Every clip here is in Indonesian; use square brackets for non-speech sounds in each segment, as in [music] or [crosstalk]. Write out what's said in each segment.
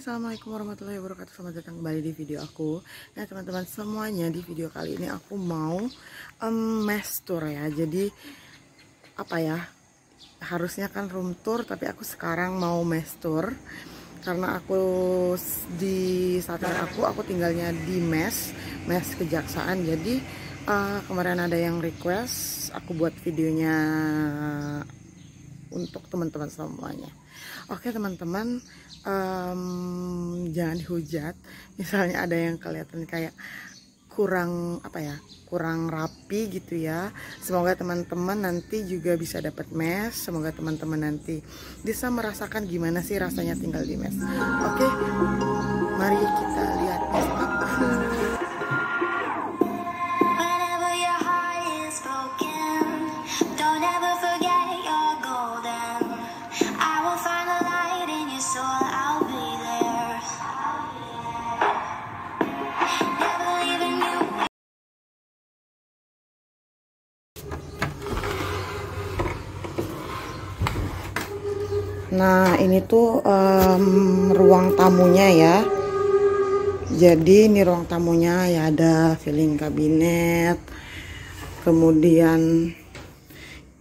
assalamualaikum warahmatullahi wabarakatuh selamat datang kembali di video aku nah teman-teman semuanya di video kali ini aku mau um, tour ya jadi apa ya harusnya kan room tour tapi aku sekarang mau mes tour karena aku di satar aku aku tinggalnya di mes mes kejaksaan jadi uh, kemarin ada yang request aku buat videonya untuk teman-teman semuanya oke teman-teman um, jangan dihujat misalnya ada yang kelihatan kayak kurang apa ya kurang rapi gitu ya semoga teman-teman nanti juga bisa dapat mes semoga teman-teman nanti bisa merasakan gimana sih rasanya tinggal di mes oke mari kita lihat mes Nah ini tuh um, ruang tamunya ya jadi ini ruang tamunya ya ada feeling kabinet kemudian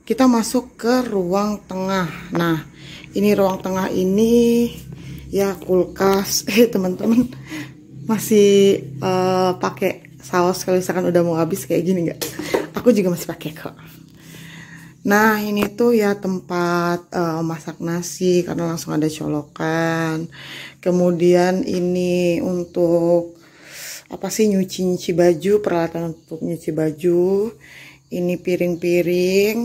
kita masuk ke ruang tengah nah ini ruang tengah ini ya kulkas [laughs] eh teman-teman masih uh, pakai saus kalau misalkan udah mau habis kayak gini nggak aku juga masih pakai kok Nah ini tuh ya tempat uh, masak nasi karena langsung ada colokan. Kemudian ini untuk apa sih nyuci-nyuci baju, peralatan untuk nyuci baju. Ini piring-piring.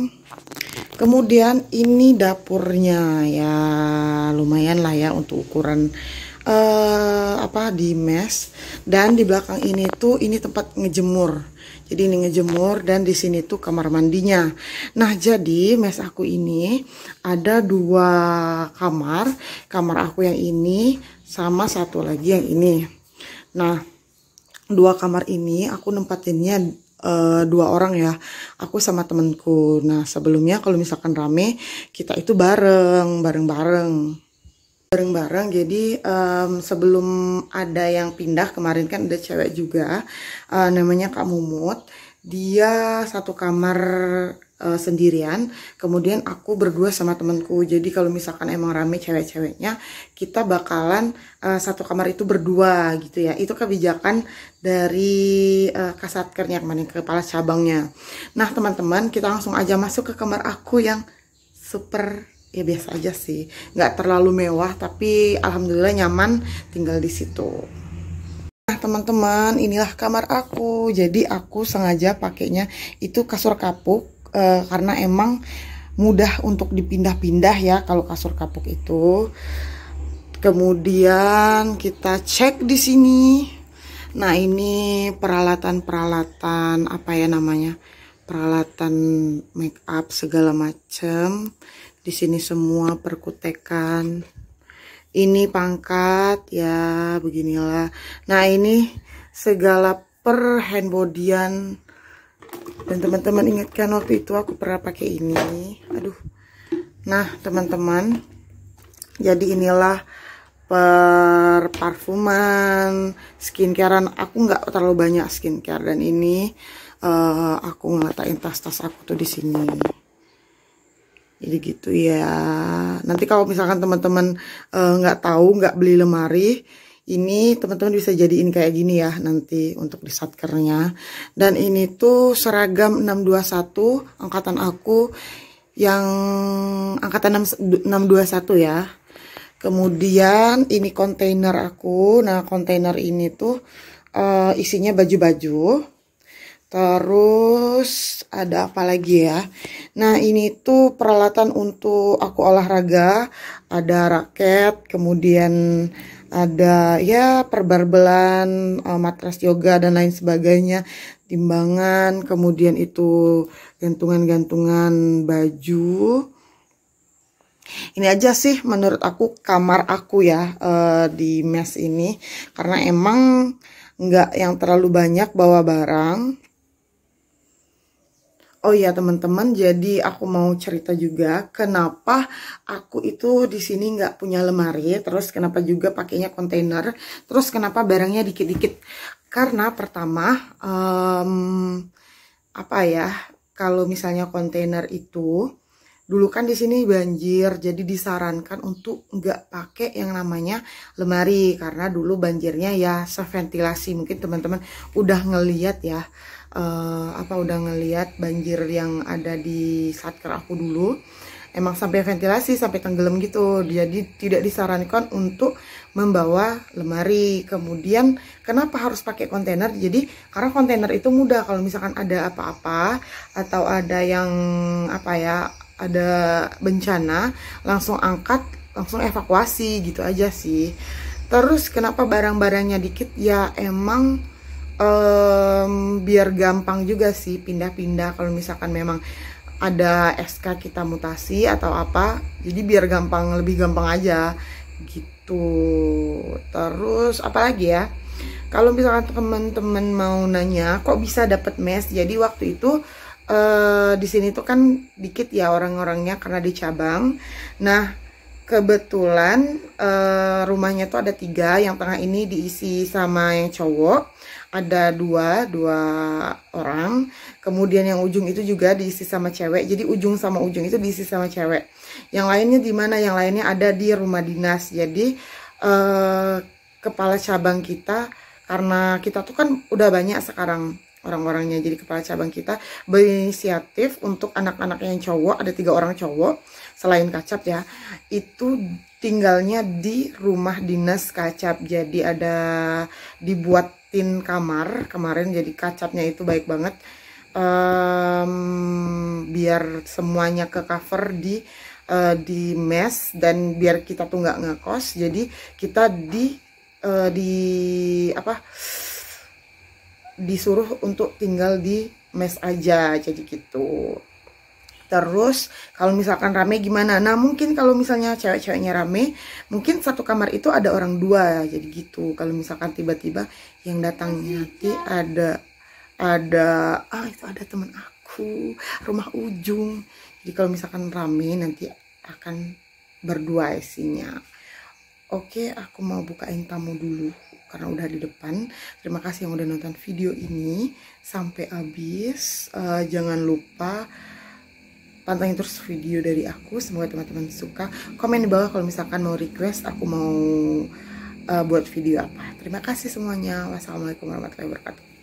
Kemudian ini dapurnya ya lumayan lah ya untuk ukuran uh, apa di mes dan di belakang ini tuh ini tempat ngejemur jadi ini ngejemur dan di sini tuh kamar mandinya nah jadi mes aku ini ada dua kamar kamar aku yang ini sama satu lagi yang ini nah dua kamar ini aku nempatinnya uh, dua orang ya aku sama temenku nah sebelumnya kalau misalkan rame kita itu bareng bareng bareng bareng-bareng jadi um, sebelum ada yang pindah kemarin kan ada cewek juga uh, namanya Kak Mumut dia satu kamar uh, sendirian kemudian aku berdua sama temenku jadi kalau misalkan emang rame cewek-ceweknya kita bakalan uh, satu kamar itu berdua gitu ya itu kebijakan dari uh, kasatkernya kemarin kepala cabangnya nah teman-teman kita langsung aja masuk ke kamar aku yang super ya biasa aja sih nggak terlalu mewah tapi alhamdulillah nyaman tinggal di situ nah teman-teman inilah kamar aku jadi aku sengaja pakainya itu kasur kapuk e, karena emang mudah untuk dipindah-pindah ya kalau kasur kapuk itu kemudian kita cek di sini nah ini peralatan-peralatan apa ya namanya peralatan make up segala macem di sini semua perkutekan ini pangkat ya beginilah nah ini segala per handbodian dan teman-teman ingatkan waktu itu aku pernah pakai ini aduh nah teman-teman jadi inilah per parfuman skincarean aku nggak terlalu banyak skincare dan ini uh, aku ngeliatin tas-tas aku tuh di sini jadi gitu ya nanti kalau misalkan teman-teman eh, nggak -teman, uh, tahu nggak beli lemari ini teman-teman bisa jadiin kayak gini ya nanti untuk di satkernya dan ini tuh seragam 621 angkatan aku yang angkatan 621 ya kemudian ini kontainer aku nah kontainer ini tuh uh, isinya baju-baju Terus ada apa lagi ya? Nah, ini tuh peralatan untuk aku olahraga, ada raket, kemudian ada ya perbarbelan, eh, matras yoga dan lain sebagainya, timbangan, kemudian itu gantungan-gantungan baju. Ini aja sih menurut aku kamar aku ya uh, di mes ini karena emang nggak yang terlalu banyak bawa barang Oh iya teman-teman, jadi aku mau cerita juga kenapa aku itu di sini nggak punya lemari, terus kenapa juga pakainya kontainer, terus kenapa barangnya dikit-dikit. Karena pertama, um, apa ya, kalau misalnya kontainer itu dulu kan di sini banjir, jadi disarankan untuk nggak pakai yang namanya lemari karena dulu banjirnya ya seventilasi. Mungkin teman-teman udah ngeliat ya uh, apa udah ngeliat banjir yang ada di satker aku dulu emang sampai ventilasi sampai tenggelam gitu jadi tidak disarankan untuk membawa lemari kemudian kenapa harus pakai kontainer jadi karena kontainer itu mudah kalau misalkan ada apa-apa atau ada yang apa ya ada bencana langsung angkat langsung evakuasi gitu aja sih terus kenapa barang-barangnya dikit ya emang um, biar gampang juga sih pindah-pindah kalau misalkan memang ada SK kita mutasi atau apa jadi biar gampang lebih gampang aja gitu terus apa lagi ya kalau misalkan teman-teman mau nanya kok bisa dapat mes jadi waktu itu uh, di sini tuh kan dikit ya orang-orangnya karena di cabang nah kebetulan uh, rumahnya tuh ada tiga yang tengah ini diisi sama yang cowok ada dua dua orang kemudian yang ujung itu juga diisi sama cewek jadi ujung sama ujung itu diisi sama cewek yang lainnya di mana yang lainnya ada di rumah dinas jadi eh, kepala cabang kita karena kita tuh kan udah banyak sekarang orang-orangnya jadi kepala cabang kita berinisiatif untuk anak-anak yang cowok ada tiga orang cowok selain kacap ya itu tinggalnya di rumah dinas kacap jadi ada dibuatin kamar kemarin jadi kacapnya itu baik banget um, biar semuanya ke cover di uh, di mes dan biar kita tuh nggak ngekos jadi kita di uh, di apa disuruh untuk tinggal di mes aja jadi gitu terus kalau misalkan rame gimana nah mungkin kalau misalnya cewek-ceweknya rame mungkin satu kamar itu ada orang dua jadi gitu kalau misalkan tiba-tiba yang datang nanti ada ada ah itu ada teman aku rumah ujung jadi kalau misalkan rame nanti akan berdua isinya oke aku mau bukain tamu dulu karena udah di depan terima kasih yang udah nonton video ini sampai habis uh, jangan lupa pantengin terus video dari aku semoga teman-teman suka komen di bawah kalau misalkan mau request aku mau uh, buat video apa terima kasih semuanya wassalamualaikum warahmatullahi wabarakatuh